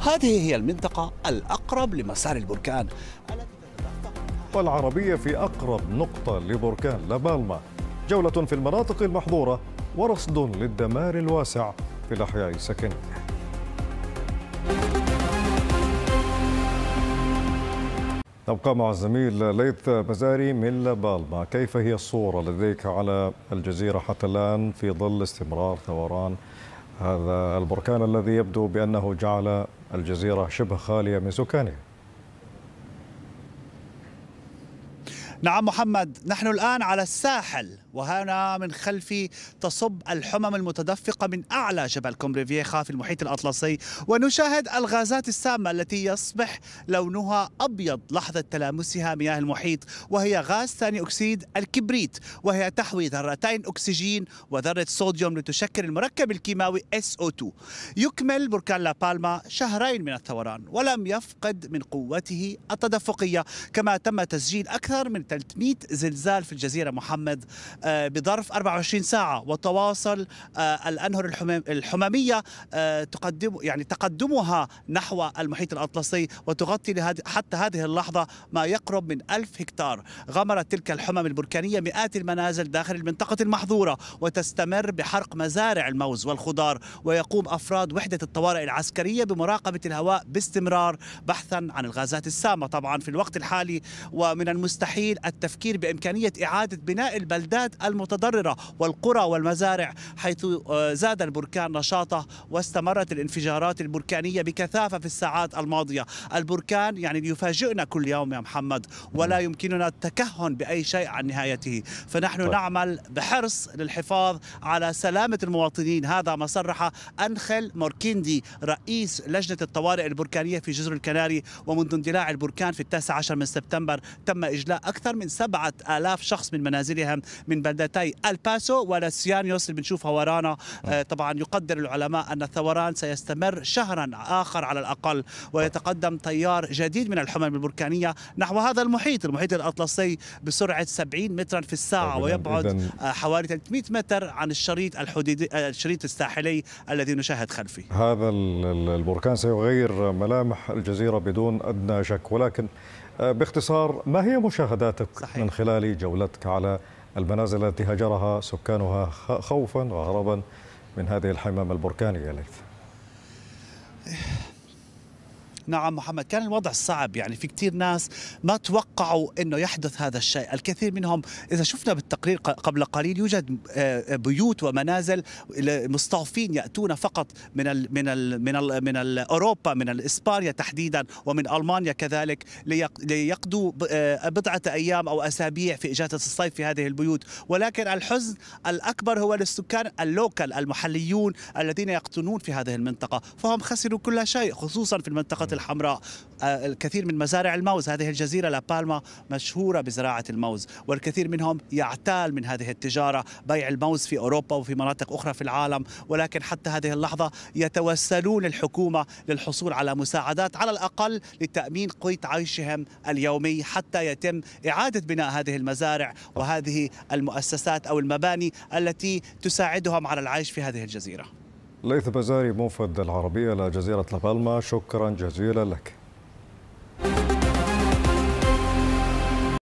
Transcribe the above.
هذه هي المنطقة الأقرب لمسار البركان والعربية في أقرب نقطة لبركان لابالما جولة في المناطق المحظورة ورصد للدمار الواسع في الأحياء السكنية نبقى مع الزميل ليث مزاري من لابالما كيف هي الصورة لديك على الجزيرة حتى الآن في ظل استمرار ثوران هذا البركان الذي يبدو بأنه جعل الجزيرة شبه خالية من سكانها نعم محمد نحن الآن على الساحل وهنا من خلفي تصب الحمم المتدفقة من أعلى جبل كومبريفيخا في المحيط الأطلسي ونشاهد الغازات السامة التي يصبح لونها أبيض لحظة تلامسها مياه المحيط وهي غاز ثاني أكسيد الكبريت وهي تحوي ذرتين أكسجين وذرة صوديوم لتشكل المركب الكيماوي SO2 يكمل بركان لا بالما شهرين من الثوران ولم يفقد من قوته التدفقية كما تم تسجيل أكثر من 300 زلزال في الجزيرة محمد آه، بظرف 24 ساعة وتواصل آه، الأنهر الحمامية آه، تقدم يعني تقدمها نحو المحيط الأطلسي وتغطي حتى هذه اللحظة ما يقرب من 1000 هكتار غمرت تلك الحمم البركانية مئات المنازل داخل المنطقة المحظورة وتستمر بحرق مزارع الموز والخضار ويقوم أفراد وحدة الطوارئ العسكرية بمراقبة الهواء باستمرار بحثا عن الغازات السامة طبعا في الوقت الحالي ومن المستحيل التفكير بإمكانية إعادة بناء البلدات المتضررة والقرى والمزارع حيث آه، زاد البركان نشاطه واستمرت الانفجارات البركانية بكثافة في الساعات الماضية البركان يعني يفاجئنا كل يوم يا محمد ولا يمكننا التكهن بأي شيء عن نهايته فنحن طيب. نعمل بحرص للحفاظ على سلامة المواطنين هذا ما صرح أنخل موركيندي رئيس لجنة الطوارئ البركانية في جزر الكناري ومنذ اندلاع البركان في التاسع عشر من سبتمبر تم إجلاء أكثر أكثر من سبعة آلاف شخص من منازلهم من بلدتي الباسو ولسيان يوصل بنشوفها ورانا آه، طبعا يقدر العلماء أن الثوران سيستمر شهرا آخر على الأقل ويتقدم تيار جديد من الحمم البركانية نحو هذا المحيط المحيط الأطلسي بسرعة 70 مترا في الساعة ويبعد آه، حوالي 300 متر عن الشريط الحديدي آه، الشريط الساحلي الذي نشاهد خلفي هذا البركان سيغير ملامح الجزيرة بدون أدنى شك ولكن باختصار ما هي مشاهدات حياتك صحيح. من خلال جولتك على المنازل التي هجرها سكانها خوفا وهربا من هذه الحمام البركانية ليث إيه، نعم محمد كان الوضع صعب يعني في كثير ناس ما توقعوا انه يحدث هذا الشيء الكثير منهم اذا شفنا بالتقرير قبل قليل يوجد آه، آه، بيوت ومنازل مستوفين ياتون فقط من الـ من الـ من الـ من الـ اوروبا من اسبانيا تحديدا ومن المانيا كذلك ليقضوا آه، بضعه ايام او اسابيع في اجازه الصيف في هذه البيوت ولكن الحزن الاكبر هو للسكان اللوكل المحليون الذين يقطنون في هذه المنطقه فهم خسروا كل شيء خصوصا في المنطقه الحمراء آه، الكثير من مزارع الموز هذه الجزيرة لابالما مشهورة بزراعة الموز والكثير منهم يعتال من هذه التجارة بيع الموز في أوروبا وفي مناطق أخرى في العالم ولكن حتى هذه اللحظة يتوسلون الحكومة للحصول على مساعدات على الأقل لتأمين قيت عيشهم اليومي حتى يتم إعادة بناء هذه المزارع وهذه المؤسسات أو المباني التي تساعدهم على العيش في هذه الجزيرة ليث بزاري موفد العربية لجزيرة لابالما شكرا جزيلا لك